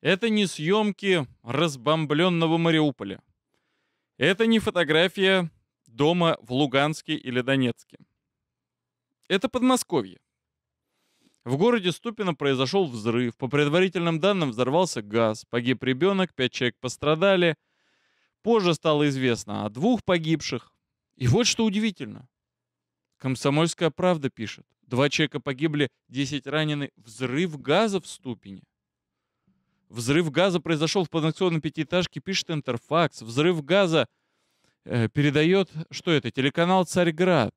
Это не съемки разбомбленного Мариуполя. Это не фотография дома в Луганске или Донецке. Это Подмосковье. В городе Ступино произошел взрыв. По предварительным данным взорвался газ. Погиб ребенок, пять человек пострадали. Позже стало известно о двух погибших. И вот что удивительно. Комсомольская правда пишет. Два человека погибли, десять ранены. Взрыв газа в Ступине. Взрыв газа произошел в подакционной пятиэтажке, пишет Интерфакс. Взрыв газа э, передает, что это, телеканал «Царьград».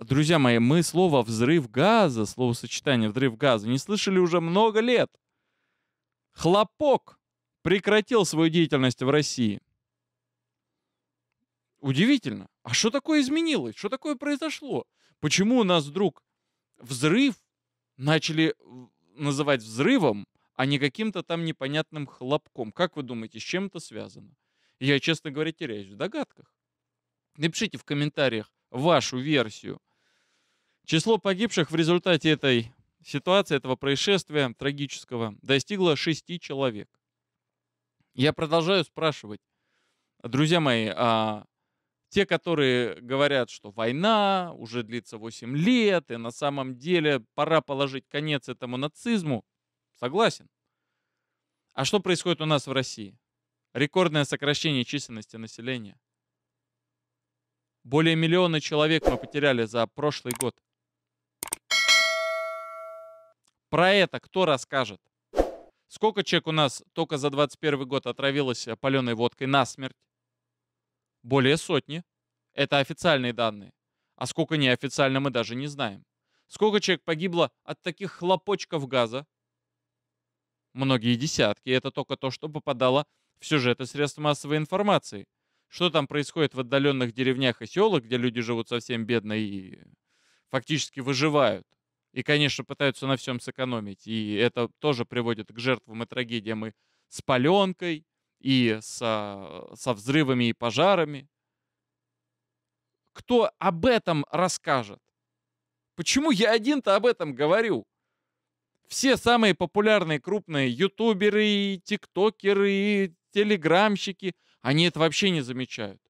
Друзья мои, мы слово «взрыв газа», словосочетание «взрыв газа» не слышали уже много лет. Хлопок прекратил свою деятельность в России. Удивительно. А что такое изменилось? Что такое произошло? Почему у нас вдруг взрыв начали называть взрывом, а не каким-то там непонятным хлопком. Как вы думаете, с чем это связано? Я, честно говоря, теряюсь в догадках. Напишите в комментариях вашу версию. Число погибших в результате этой ситуации, этого происшествия трагического, достигло шести человек. Я продолжаю спрашивать, друзья мои, а те, которые говорят, что война уже длится 8 лет, и на самом деле пора положить конец этому нацизму, Согласен. А что происходит у нас в России? Рекордное сокращение численности населения. Более миллиона человек мы потеряли за прошлый год. Про это кто расскажет? Сколько человек у нас только за 21 год отравилось паленой водкой насмерть? Более сотни. Это официальные данные. А сколько неофициально мы даже не знаем. Сколько человек погибло от таких хлопочков газа? многие десятки. Это только то, что попадало в сюжеты средств массовой информации. Что там происходит в отдаленных деревнях и селах, где люди живут совсем бедно и фактически выживают. И, конечно, пытаются на всем сэкономить. И это тоже приводит к жертвам и трагедиям и с паленкой, и со, со взрывами и пожарами. Кто об этом расскажет? Почему я один-то об этом говорю? Все самые популярные крупные ютуберы и тиктокеры и телеграмщики, они это вообще не замечают.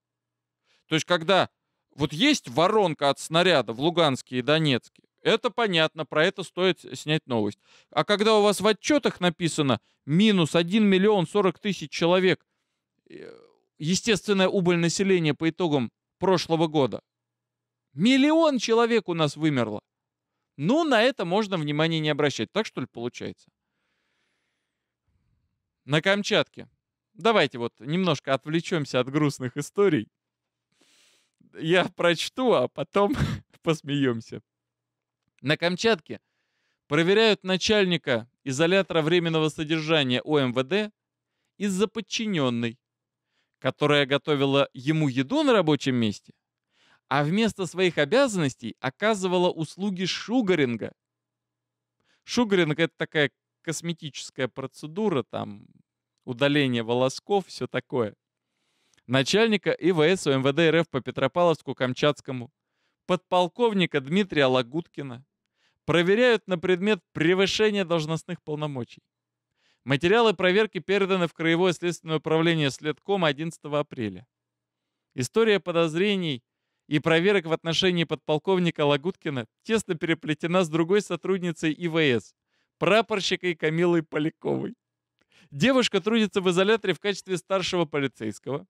То есть когда вот есть воронка от снаряда в Луганске и Донецке, это понятно, про это стоит снять новость. А когда у вас в отчетах написано минус 1 миллион 40 тысяч человек, э, естественная убыль населения по итогам прошлого года, миллион человек у нас вымерло. Ну на это можно внимания не обращать. Так что ли получается? На Камчатке. Давайте вот немножко отвлечемся от грустных историй. Я прочту, а потом посмеемся. На Камчатке проверяют начальника изолятора временного содержания ОМВД из-за подчиненной, которая готовила ему еду на рабочем месте, а вместо своих обязанностей оказывала услуги шугаринга. Шугаринг — это такая косметическая процедура, там удаление волосков, все такое. Начальника ИВС МВД РФ по Петропавловску-Камчатскому, подполковника Дмитрия Лагуткина, проверяют на предмет превышения должностных полномочий. Материалы проверки переданы в Краевое следственное управление следком 11 апреля. История подозрений – и проверок в отношении подполковника Лагуткина тесно переплетена с другой сотрудницей ИВС, прапорщикой Камилой Поляковой. Девушка трудится в изоляторе в качестве старшего полицейского.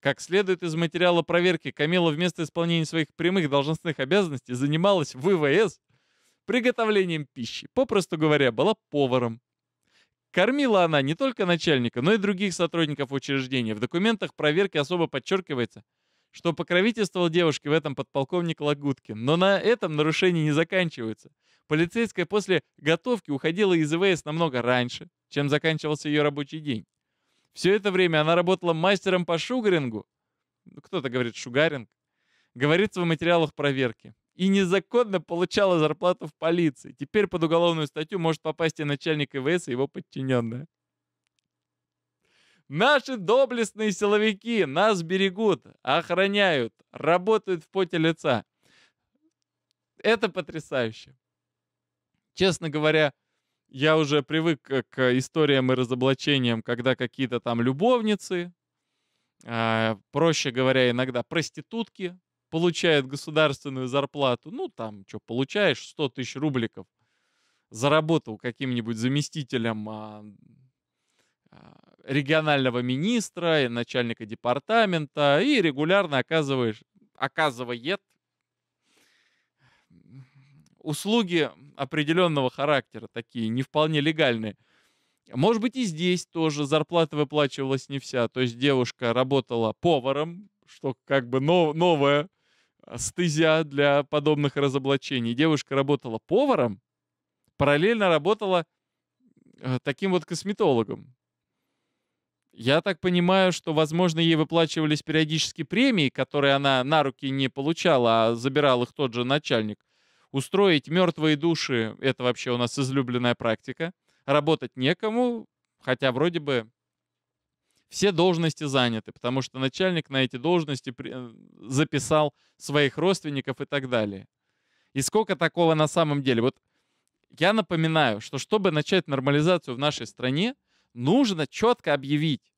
Как следует из материала проверки, Камила вместо исполнения своих прямых должностных обязанностей занималась в ИВС приготовлением пищи, попросту говоря, была поваром. Кормила она не только начальника, но и других сотрудников учреждения. В документах проверки особо подчеркивается, что покровительствовал девушке в этом подполковник Лагуткин. Но на этом нарушения не заканчиваются. Полицейская после готовки уходила из ИВС намного раньше, чем заканчивался ее рабочий день. Все это время она работала мастером по шугарингу. Кто-то говорит шугаринг. Говорится в материалах проверки. И незаконно получала зарплату в полиции. Теперь под уголовную статью может попасть и начальник ИВС, и его подчиненная. Наши доблестные силовики нас берегут, охраняют, работают в поте лица. Это потрясающе. Честно говоря, я уже привык к историям и разоблачениям, когда какие-то там любовницы, э, проще говоря, иногда проститутки получают государственную зарплату. Ну, там, что, получаешь 100 тысяч рубликов, заработал каким-нибудь заместителем э, регионального министра, и начальника департамента и регулярно оказываешь, оказывает услуги определенного характера, такие не вполне легальные. Может быть, и здесь тоже зарплата выплачивалась не вся. То есть девушка работала поваром, что как бы нов, новая э, стезя для подобных разоблачений. Девушка работала поваром, параллельно работала э, таким вот косметологом. Я так понимаю, что, возможно, ей выплачивались периодически премии, которые она на руки не получала, а забирал их тот же начальник. Устроить мертвые души — это вообще у нас излюбленная практика. Работать некому, хотя вроде бы все должности заняты, потому что начальник на эти должности э, записал своих родственников и так далее. И сколько такого на самом деле? Вот я напоминаю, что чтобы начать нормализацию в нашей стране — нужно четко объявить.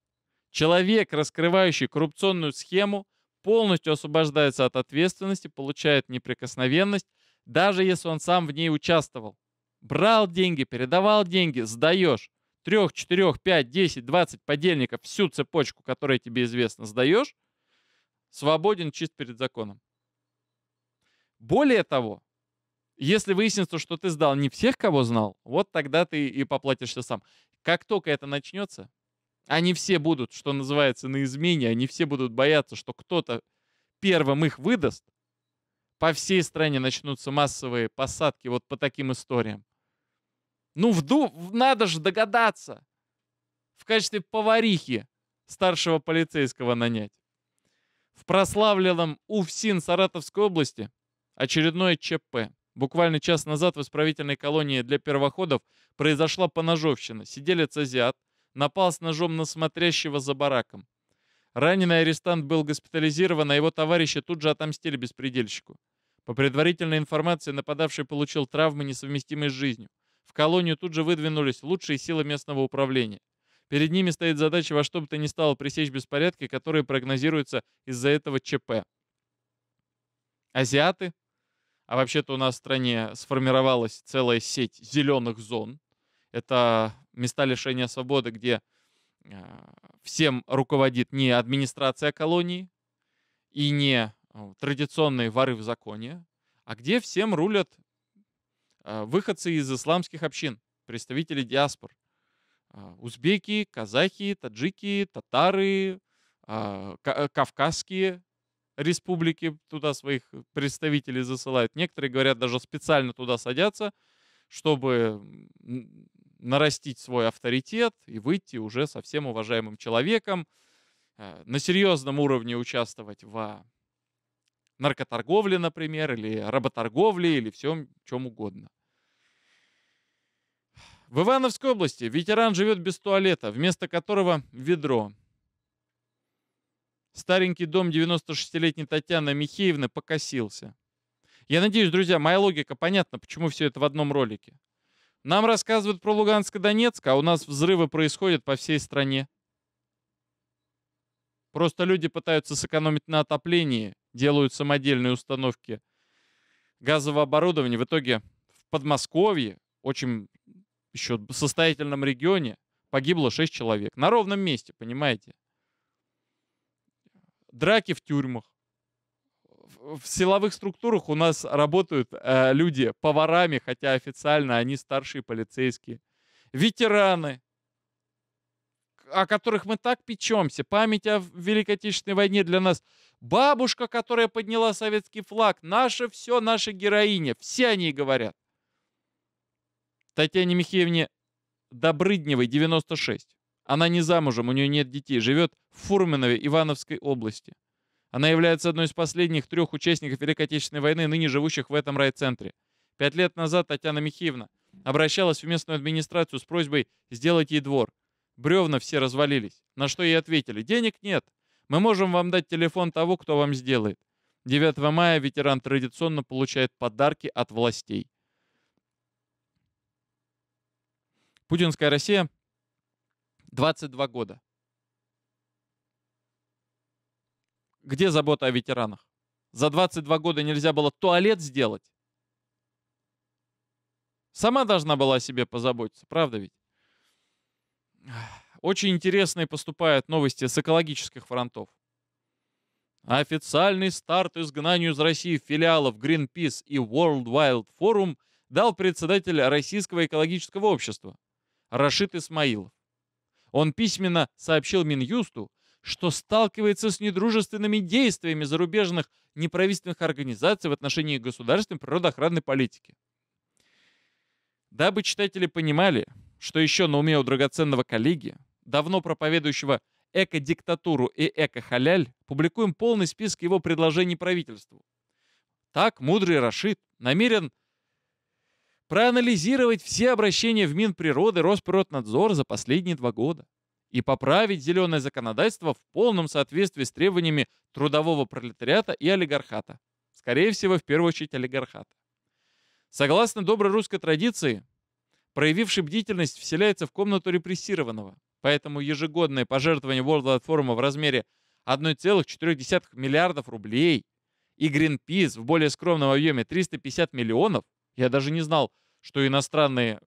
Человек, раскрывающий коррупционную схему, полностью освобождается от ответственности, получает неприкосновенность, даже если он сам в ней участвовал. Брал деньги, передавал деньги, сдаешь. Трех, четырех, пять, десять, двадцать подельников, всю цепочку, которая тебе известна, сдаешь, свободен, чист перед законом. Более того, если выяснится, что ты сдал не всех, кого знал, вот тогда ты и поплатишься сам. Как только это начнется, они все будут, что называется, на измене, они все будут бояться, что кто-то первым их выдаст. По всей стране начнутся массовые посадки вот по таким историям. Ну, вду, надо же догадаться. В качестве поварихи старшего полицейского нанять. В прославленном УФСИН Саратовской области очередное ЧП. Буквально час назад в исправительной колонии для первоходов произошла поножовщина. Сиделец азиат напал с ножом на смотрящего за бараком. Раненый арестант был госпитализирован, а его товарищи тут же отомстили беспредельщику. По предварительной информации, нападавший получил травмы, несовместимые с жизнью. В колонию тут же выдвинулись лучшие силы местного управления. Перед ними стоит задача во что бы то ни стало пресечь беспорядки, которые прогнозируются из-за этого ЧП. Азиаты, а вообще-то у нас в стране сформировалась целая сеть зеленых зон. Это места лишения свободы, где а, всем руководит не администрация колонии и не традиционные воры в законе, а где всем рулят а, выходцы из исламских общин, представители диаспор. А, узбеки, казахи, таджики, татары, э, кавказские республики туда своих представителей засылают. Некоторые, говорят, даже специально туда садятся, чтобы нарастить свой авторитет и выйти уже со всем уважаемым человеком, э, на серьезном уровне участвовать в наркоторговле, например, или работорговле, или всем чем угодно. В Ивановской области ветеран живет без туалета, вместо которого ведро. Старенький дом 96-летней Татьяны Михеевны покосился. Я надеюсь, друзья, моя логика понятна, почему все это в одном ролике. Нам рассказывают про Луганск и Донецк, а у нас взрывы происходят по всей стране. Просто люди пытаются сэкономить на отоплении, делают самодельные установки газового оборудования. В итоге в Подмосковье, очень еще состоятельном регионе, погибло 6 человек. На ровном месте, понимаете? драки в тюрьмах. В силовых структурах у нас работают э, люди поварами, хотя официально они старшие полицейские. Ветераны, о которых мы так печемся. Память о Великой Отечественной войне для нас. Бабушка, которая подняла советский флаг. Наше все, наши героини. Все они говорят. Татьяне Михеевне Добрыдневой, 96. Она не замужем, у нее нет детей, живет в Фурменове Ивановской области. Она является одной из последних трех участников Великой Отечественной войны, ныне живущих в этом райцентре. Пять лет назад Татьяна Михеевна обращалась в местную администрацию с просьбой сделать ей двор. Бревна все развалились, на что ей ответили «Денег нет, мы можем вам дать телефон того, кто вам сделает». 9 мая ветеран традиционно получает подарки от властей. Путинская Россия 22 года. Где забота о ветеранах? За 22 года нельзя было туалет сделать. Сама должна была о себе позаботиться, правда ведь? Очень интересные поступают новости с экологических фронтов. Официальный старт изгнанию из России филиалов Greenpeace и World Wild Forum дал председатель Российского экологического общества Рашид Исмаилов. Он письменно сообщил Минюсту, что сталкивается с недружественными действиями зарубежных неправительственных организаций в отношении государственной природоохранной политики. Дабы читатели понимали, что еще на уме у драгоценного коллеги, давно проповедующего эко-диктатуру и эко-халяль, публикуем полный список его предложений правительству. Так мудрый Рашид намерен проанализировать все обращения в Минприроды Росприроднадзор за последние два года и поправить зеленое законодательство в полном соответствии с требованиями трудового пролетариата и олигархата. Скорее всего, в первую очередь олигархата. Согласно доброй русской традиции, проявивший бдительность вселяется в комнату репрессированного, поэтому ежегодное пожертвование World Forum в размере 1,4 миллиардов рублей и Greenpeace в более скромном объеме 350 миллионов я даже не знал, что иностранные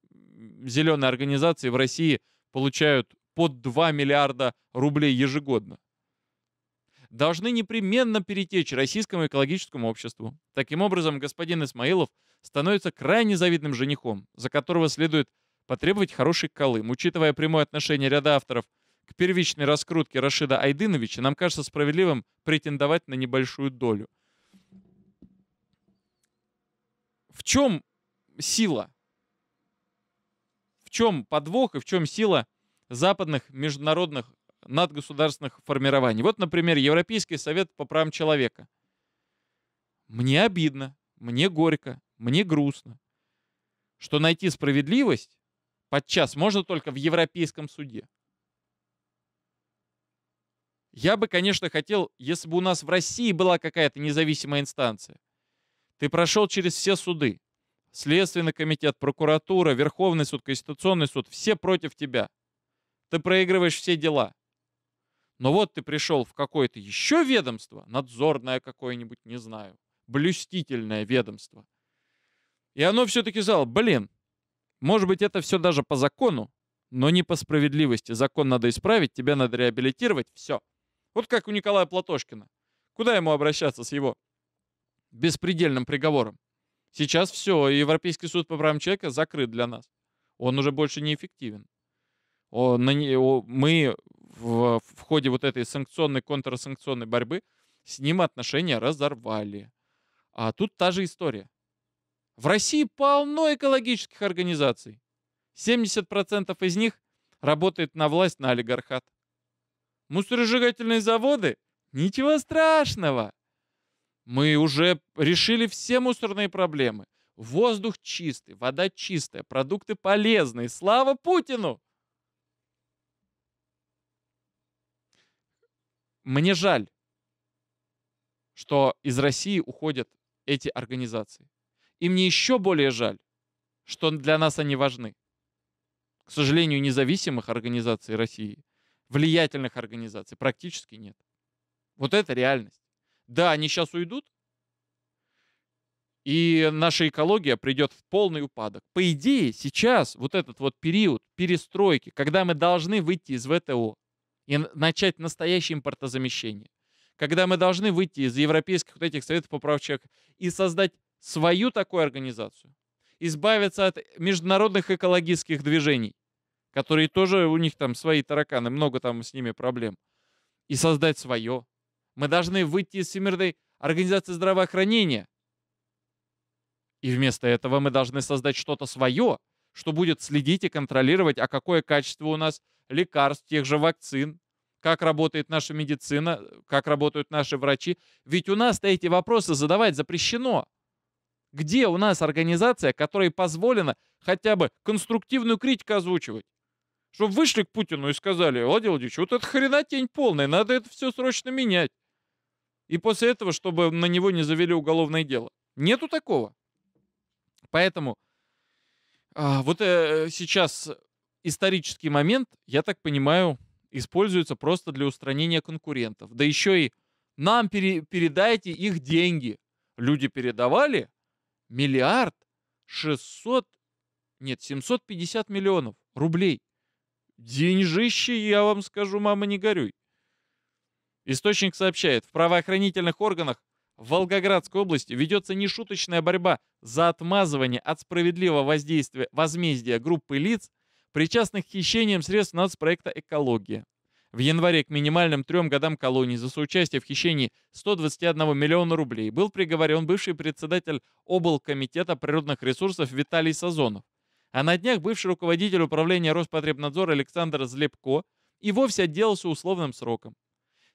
зеленые организации в России получают под 2 миллиарда рублей ежегодно. Должны непременно перетечь российскому экологическому обществу. Таким образом, господин Исмаилов становится крайне завидным женихом, за которого следует потребовать хороший колым. Учитывая прямое отношение ряда авторов к первичной раскрутке Рашида Айдыновича, нам кажется справедливым претендовать на небольшую долю – В чем сила? В чем подвох и в чем сила западных международных надгосударственных формирований? Вот, например, Европейский совет по правам человека. Мне обидно, мне горько, мне грустно, что найти справедливость подчас можно только в Европейском суде. Я бы, конечно, хотел, если бы у нас в России была какая-то независимая инстанция. Ты прошел через все суды. Следственный комитет, прокуратура, Верховный суд, Конституционный суд. Все против тебя. Ты проигрываешь все дела. Но вот ты пришел в какое-то еще ведомство, надзорное какое-нибудь, не знаю, блюстительное ведомство. И оно все-таки зал, блин, может быть, это все даже по закону, но не по справедливости. Закон надо исправить, тебя надо реабилитировать, все. Вот как у Николая Платошкина. Куда ему обращаться с его беспредельным приговором. Сейчас все, Европейский суд по правам человека закрыт для нас. Он уже больше не эффективен. мы в, в ходе вот этой санкционной, контрсанкционной борьбы с ним отношения разорвали. А тут та же история. В России полно экологических организаций. 70% из них работает на власть на олигархат. Мусоросжигательные заводы? Ничего страшного. Мы уже решили все мусорные проблемы. Воздух чистый, вода чистая, продукты полезные. Слава Путину! Мне жаль, что из России уходят эти организации. И мне еще более жаль, что для нас они важны. К сожалению, независимых организаций России, влиятельных организаций практически нет. Вот это реальность. Да, они сейчас уйдут, и наша экология придет в полный упадок. По идее, сейчас вот этот вот период перестройки, когда мы должны выйти из ВТО и начать настоящее импортозамещение, когда мы должны выйти из европейских вот этих советов по правам человека и создать свою такую организацию, избавиться от международных экологических движений, которые тоже у них там свои тараканы, много там с ними проблем, и создать свое, мы должны выйти из Всемирной организации здравоохранения. И вместо этого мы должны создать что-то свое, что будет следить и контролировать, а какое качество у нас лекарств, тех же вакцин, как работает наша медицина, как работают наши врачи. Ведь у нас-то эти вопросы задавать запрещено. Где у нас организация, которой позволено хотя бы конструктивную критику озвучивать? Чтобы вышли к Путину и сказали, Владимир Владимирович, вот это хренотень полная, надо это все срочно менять и после этого, чтобы на него не завели уголовное дело. Нету такого. Поэтому а, вот э, сейчас исторический момент, я так понимаю, используется просто для устранения конкурентов. Да еще и нам пере, передайте их деньги. Люди передавали миллиард шестьсот, нет, семьсот пятьдесят миллионов рублей. Деньжище, я вам скажу, мама, не горюй. Источник сообщает, в правоохранительных органах в Волгоградской области ведется нешуточная борьба за отмазывание от справедливого воздействия возмездия группы лиц, причастных к хищениям средств нацпроекта «Экология». В январе к минимальным трем годам колонии за соучастие в хищении 121 миллиона рублей был приговорен бывший председатель облкомитета природных ресурсов Виталий Сазонов. А на днях бывший руководитель управления Роспотребнадзора Александр Злепко и вовсе отделался условным сроком.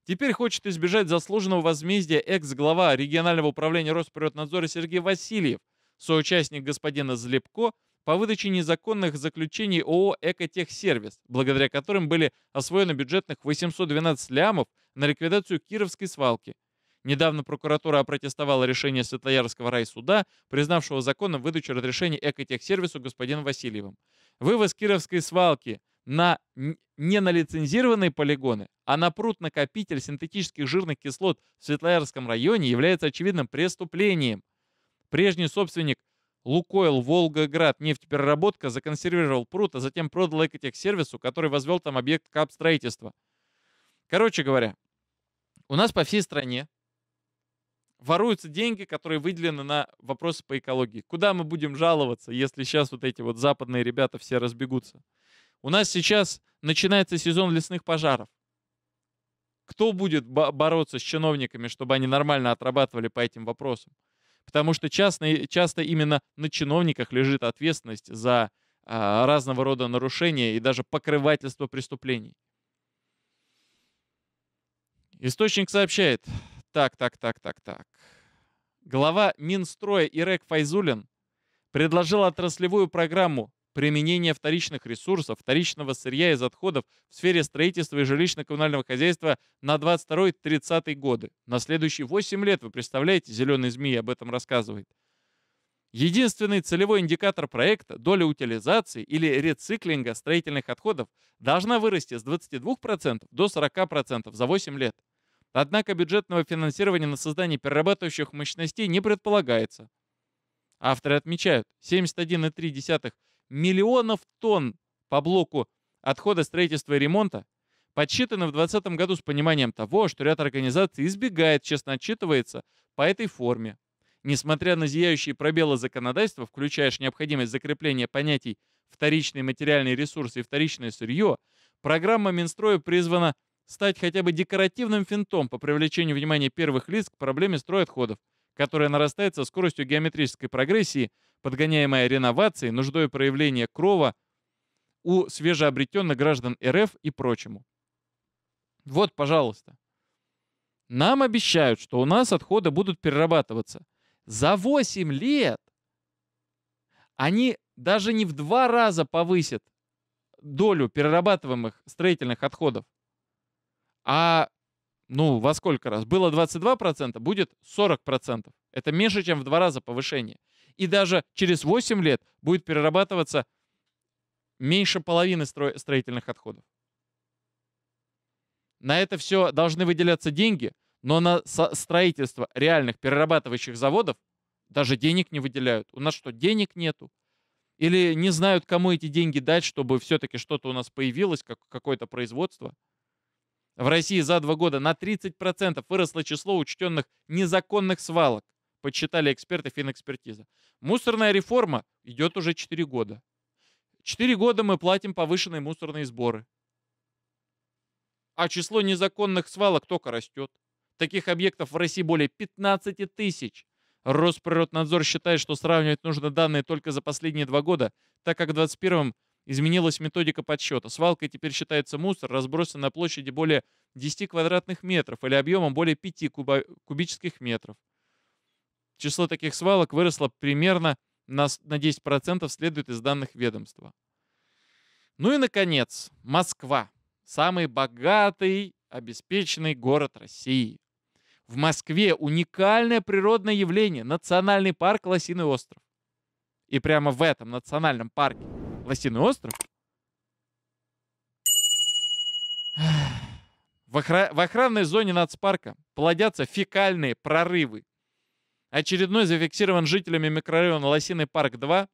Теперь хочет избежать заслуженного возмездия экс-глава регионального управления Росприроднадзора Сергей Васильев, соучастник господина Злепко, по выдаче незаконных заключений ООО «Экотехсервис», благодаря которым были освоены бюджетных 812 лямов на ликвидацию Кировской свалки. Недавно прокуратура опротестовала решение Светлоярского райсуда, признавшего законом выдачу разрешений экотехсервису господину Васильевым. Вывоз Кировской свалки – на не на лицензированные полигоны, а на пруд-накопитель синтетических жирных кислот в Светлоярском районе является очевидным преступлением. Прежний собственник Лукойл Волгоград нефтепереработка законсервировал пруд, а затем продал экотехсервису, который возвел там объект капстроительства. Короче говоря, у нас по всей стране воруются деньги, которые выделены на вопросы по экологии. Куда мы будем жаловаться, если сейчас вот эти вот западные ребята все разбегутся? У нас сейчас начинается сезон лесных пожаров. Кто будет бо бороться с чиновниками, чтобы они нормально отрабатывали по этим вопросам? Потому что часто, часто именно на чиновниках лежит ответственность за а, разного рода нарушения и даже покрывательство преступлений. Источник сообщает. Так, так, так, так, так. Глава Минстроя Ирек Файзулин предложил отраслевую программу применение вторичных ресурсов, вторичного сырья из отходов в сфере строительства и жилищно-коммунального хозяйства на 22-30 годы. На следующие 8 лет, вы представляете, «Зеленый змеи об этом рассказывает. Единственный целевой индикатор проекта, доля утилизации или рециклинга строительных отходов, должна вырасти с 22% до 40% за 8 лет. Однако бюджетного финансирования на создание перерабатывающих мощностей не предполагается. Авторы отмечают, 71,3 миллионов тонн по блоку отхода строительства и ремонта, подсчитаны в 2020 году с пониманием того, что ряд организаций избегает честно отчитывается по этой форме. Несмотря на зияющие пробелы законодательства, включая необходимость закрепления понятий «вторичные материальные ресурсы» и «вторичное сырье», программа Минстроя призвана стать хотя бы декоративным финтом по привлечению внимания первых лиц к проблеме отходов, которая нарастает со скоростью геометрической прогрессии подгоняемая реновацией, нуждой проявления крова у свежеобретенных граждан РФ и прочему. Вот, пожалуйста. Нам обещают, что у нас отходы будут перерабатываться. За 8 лет они даже не в два раза повысят долю перерабатываемых строительных отходов. А, ну, во сколько раз? Было 22%, будет 40%. Это меньше, чем в два раза повышение и даже через 8 лет будет перерабатываться меньше половины стро строительных отходов. На это все должны выделяться деньги, но на строительство реальных перерабатывающих заводов даже денег не выделяют. У нас что, денег нету? Или не знают, кому эти деньги дать, чтобы все-таки что-то у нас появилось, как какое-то производство? В России за два года на 30% выросло число учтенных незаконных свалок подсчитали эксперты финэкспертиза. Мусорная реформа идет уже 4 года. 4 года мы платим повышенные мусорные сборы. А число незаконных свалок только растет. Таких объектов в России более 15 тысяч. Росприроднадзор считает, что сравнивать нужно данные только за последние два года, так как в 2021 изменилась методика подсчета. Свалкой теперь считается мусор, разбросан на площади более 10 квадратных метров или объемом более 5 куба- кубических метров. Число таких свалок выросло примерно на 10% следует из данных ведомства. Ну и, наконец, Москва. Самый богатый, обеспеченный город России. В Москве уникальное природное явление – национальный парк Лосиный остров. И прямо в этом национальном парке Лосиный остров в, охра... в охранной зоне нацпарка плодятся фекальные прорывы Очередной зафиксирован жителями микрорайона Лосиный парк-2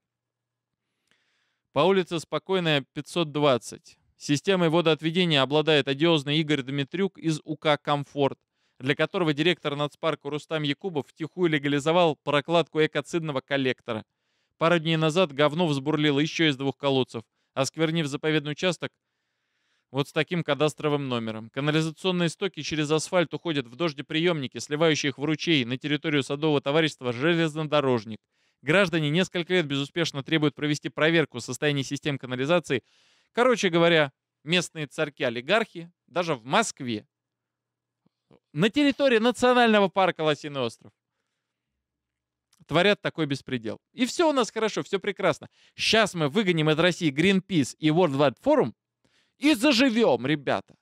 по улице Спокойная, 520. Системой водоотведения обладает одиозный Игорь Дмитрюк из УК «Комфорт», для которого директор нацпарка Рустам Якубов втихую легализовал прокладку экоцидного коллектора. Пару дней назад говно взбурлило еще из двух колодцев, осквернив заповедный участок вот с таким кадастровым номером. Канализационные стоки через асфальт уходят в дождеприемники, сливающие их в ручей на территорию садового товарищества «Железнодорожник». Граждане несколько лет безуспешно требуют провести проверку состояния систем канализации. Короче говоря, местные царьки-олигархи даже в Москве. На территории национального парка Лосиный остров творят такой беспредел. И все у нас хорошо, все прекрасно. Сейчас мы выгоним из России Greenpeace и World Wide Forum, и заживем, ребята.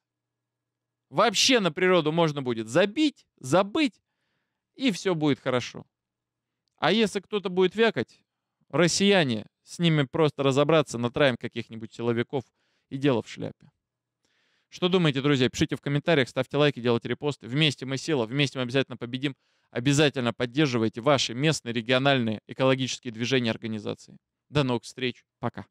Вообще на природу можно будет забить, забыть, и все будет хорошо. А если кто-то будет вякать, россияне, с ними просто разобраться, натраем каких-нибудь силовиков и дело в шляпе. Что думаете, друзья? Пишите в комментариях, ставьте лайки, делайте репосты. Вместе мы сила, вместе мы обязательно победим. Обязательно поддерживайте ваши местные, региональные, экологические движения, организации. До новых встреч. Пока.